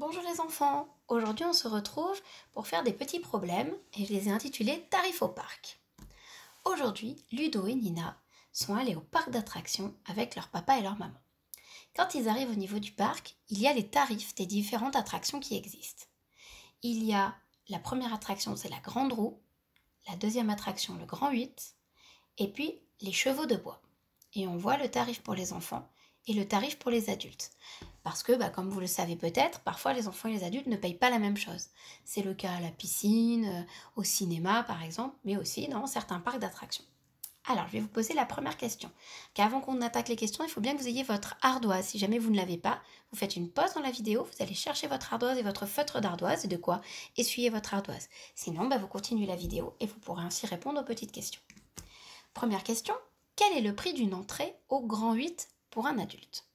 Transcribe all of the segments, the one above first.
Bonjour les enfants, aujourd'hui on se retrouve pour faire des petits problèmes et je les ai intitulés Tarifs au parc. Aujourd'hui, Ludo et Nina sont allés au parc d'attractions avec leur papa et leur maman. Quand ils arrivent au niveau du parc, il y a les tarifs des différentes attractions qui existent. Il y a la première attraction, c'est la grande roue, la deuxième attraction, le grand 8, et puis les chevaux de bois. Et on voit le tarif pour les enfants et le tarif pour les adultes. Parce que, bah, comme vous le savez peut-être, parfois les enfants et les adultes ne payent pas la même chose. C'est le cas à la piscine, euh, au cinéma par exemple, mais aussi dans certains parcs d'attractions. Alors, je vais vous poser la première question. Qu'avant avant qu'on attaque les questions, il faut bien que vous ayez votre ardoise. Si jamais vous ne l'avez pas, vous faites une pause dans la vidéo, vous allez chercher votre ardoise et votre feutre d'ardoise et de quoi essuyer votre ardoise. Sinon, bah, vous continuez la vidéo et vous pourrez ainsi répondre aux petites questions. Première question, quel est le prix d'une entrée au Grand 8 pour un adulte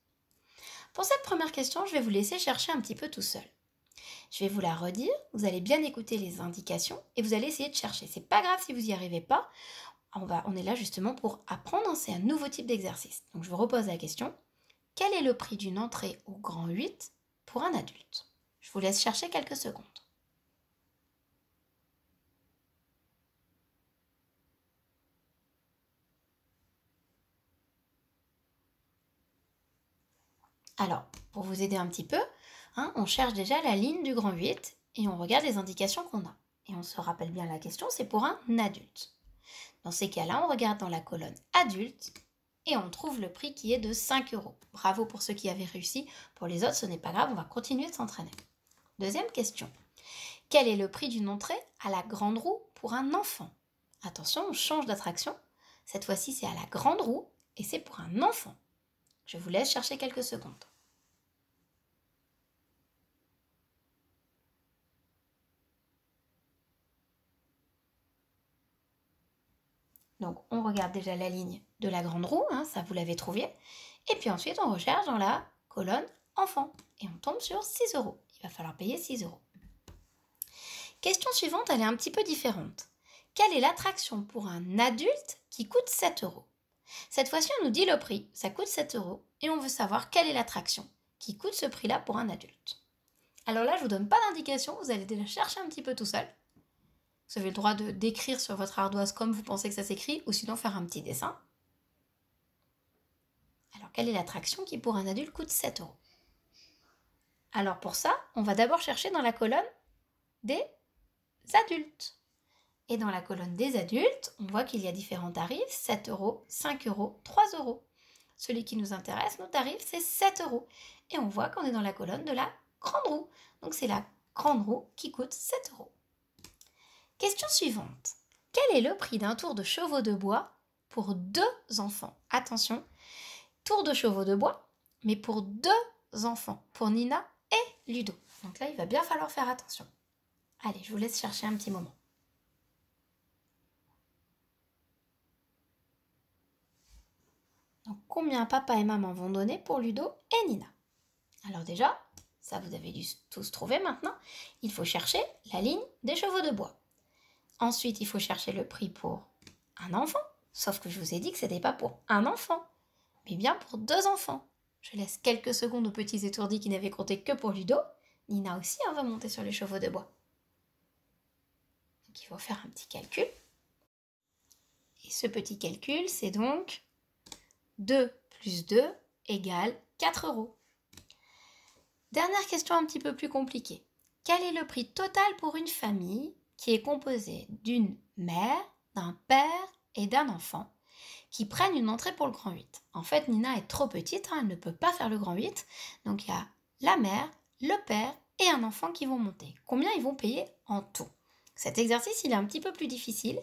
Pour cette première question, je vais vous laisser chercher un petit peu tout seul. Je vais vous la redire, vous allez bien écouter les indications et vous allez essayer de chercher. C'est pas grave si vous n'y arrivez pas, on, va, on est là justement pour apprendre, hein, c'est un nouveau type d'exercice. Donc je vous repose la question, quel est le prix d'une entrée au grand 8 pour un adulte Je vous laisse chercher quelques secondes. Alors, pour vous aider un petit peu, hein, on cherche déjà la ligne du grand 8 et on regarde les indications qu'on a. Et on se rappelle bien la question, c'est pour un adulte. Dans ces cas-là, on regarde dans la colonne adulte et on trouve le prix qui est de 5 euros. Bravo pour ceux qui avaient réussi. Pour les autres, ce n'est pas grave, on va continuer de s'entraîner. Deuxième question. Quel est le prix d'une entrée à la grande roue pour un enfant Attention, on change d'attraction. Cette fois-ci, c'est à la grande roue et c'est pour un enfant. Je vous laisse chercher quelques secondes. Donc on regarde déjà la ligne de la grande roue, hein, ça vous l'avez trouvé. Et puis ensuite on recherche dans la colonne enfant et on tombe sur 6 euros. Il va falloir payer 6 euros. Question suivante, elle est un petit peu différente. Quelle est l'attraction pour un adulte qui coûte 7 euros Cette fois-ci, on nous dit le prix, ça coûte 7 euros, et on veut savoir quelle est l'attraction qui coûte ce prix-là pour un adulte. Alors là, je ne vous donne pas d'indication, vous allez déjà chercher un petit peu tout seul. Vous avez le droit de d'écrire sur votre ardoise comme vous pensez que ça s'écrit, ou sinon faire un petit dessin. Alors, quelle est l'attraction qui, pour un adulte, coûte 7 euros Alors, pour ça, on va d'abord chercher dans la colonne des adultes. Et dans la colonne des adultes, on voit qu'il y a différents tarifs 7 euros, 5 euros, 3 euros. Celui qui nous intéresse, nos tarifs, c'est 7 euros. Et on voit qu'on est dans la colonne de la grande roue. Donc, c'est la grande roue qui coûte 7 euros. Question suivante. Quel est le prix d'un tour de chevaux de bois pour deux enfants Attention, tour de chevaux de bois, mais pour deux enfants, pour Nina et Ludo. Donc là, il va bien falloir faire attention. Allez, je vous laisse chercher un petit moment. Donc combien papa et maman vont donner pour Ludo et Nina Alors déjà, ça vous avez dû tous trouver maintenant, il faut chercher la ligne des chevaux de bois. Ensuite, il faut chercher le prix pour un enfant. Sauf que je vous ai dit que ce n'était pas pour un enfant, mais bien pour deux enfants. Je laisse quelques secondes aux petits étourdis qui n'avaient compté que pour Ludo. Nina aussi on hein, va monter sur les chevaux de bois. Donc il faut faire un petit calcul. Et ce petit calcul, c'est donc 2 plus 2 égale 4 euros. Dernière question un petit peu plus compliquée. Quel est le prix total pour une famille qui est composé d'une mère, d'un père et d'un enfant qui prennent une entrée pour le grand 8. En fait, Nina est trop petite, hein, elle ne peut pas faire le grand 8, donc il y a la mère, le père et un enfant qui vont monter. Combien ils vont payer en tout Cet exercice, il est un petit peu plus difficile,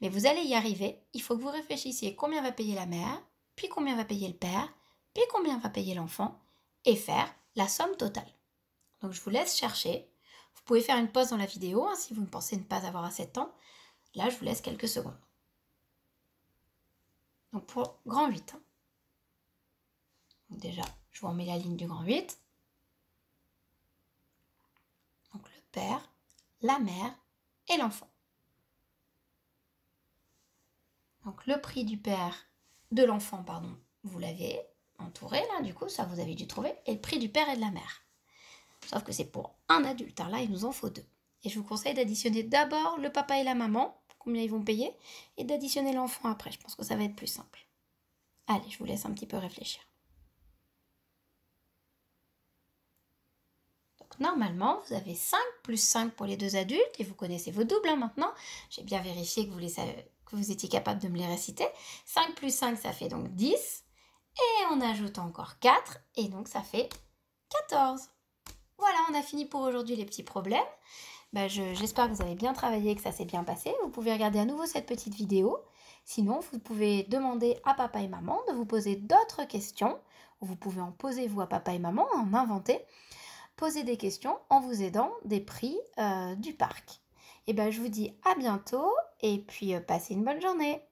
mais vous allez y arriver. Il faut que vous réfléchissiez combien va payer la mère, puis combien va payer le père, puis combien va payer l'enfant, et faire la somme totale. Donc je vous laisse chercher vous pouvez faire une pause dans la vidéo hein, si vous ne pensez ne pas avoir assez de temps. Là, je vous laisse quelques secondes. Donc pour grand 8. Hein. déjà, je vous remets la ligne du grand 8. Donc le père, la mère et l'enfant. Donc le prix du père, de l'enfant, pardon, vous l'avez entouré là, du coup, ça vous avez dû trouver, et le prix du père et de la mère. Sauf que c'est pour un adulte. Alors là, il nous en faut deux. Et je vous conseille d'additionner d'abord le papa et la maman, combien ils vont payer, et d'additionner l'enfant après. Je pense que ça va être plus simple. Allez, je vous laisse un petit peu réfléchir. Donc normalement, vous avez 5 plus 5 pour les deux adultes, et vous connaissez vos doubles hein, maintenant. J'ai bien vérifié que vous, que vous étiez capable de me les réciter. 5 plus 5, ça fait donc 10. Et on ajoute encore 4, et donc ça fait 14. Voilà, on a fini pour aujourd'hui les petits problèmes. Bah, j'espère que vous avez bien travaillé que ça s'est bien passé. Vous pouvez regarder à nouveau cette petite vidéo. Sinon, vous pouvez demander à papa et maman de vous poser d'autres questions. Vous pouvez en poser vous à papa et maman, en inventer. Poser des questions en vous aidant des prix euh, du parc. Et eh ben, je vous dis à bientôt et puis euh, passez une bonne journée.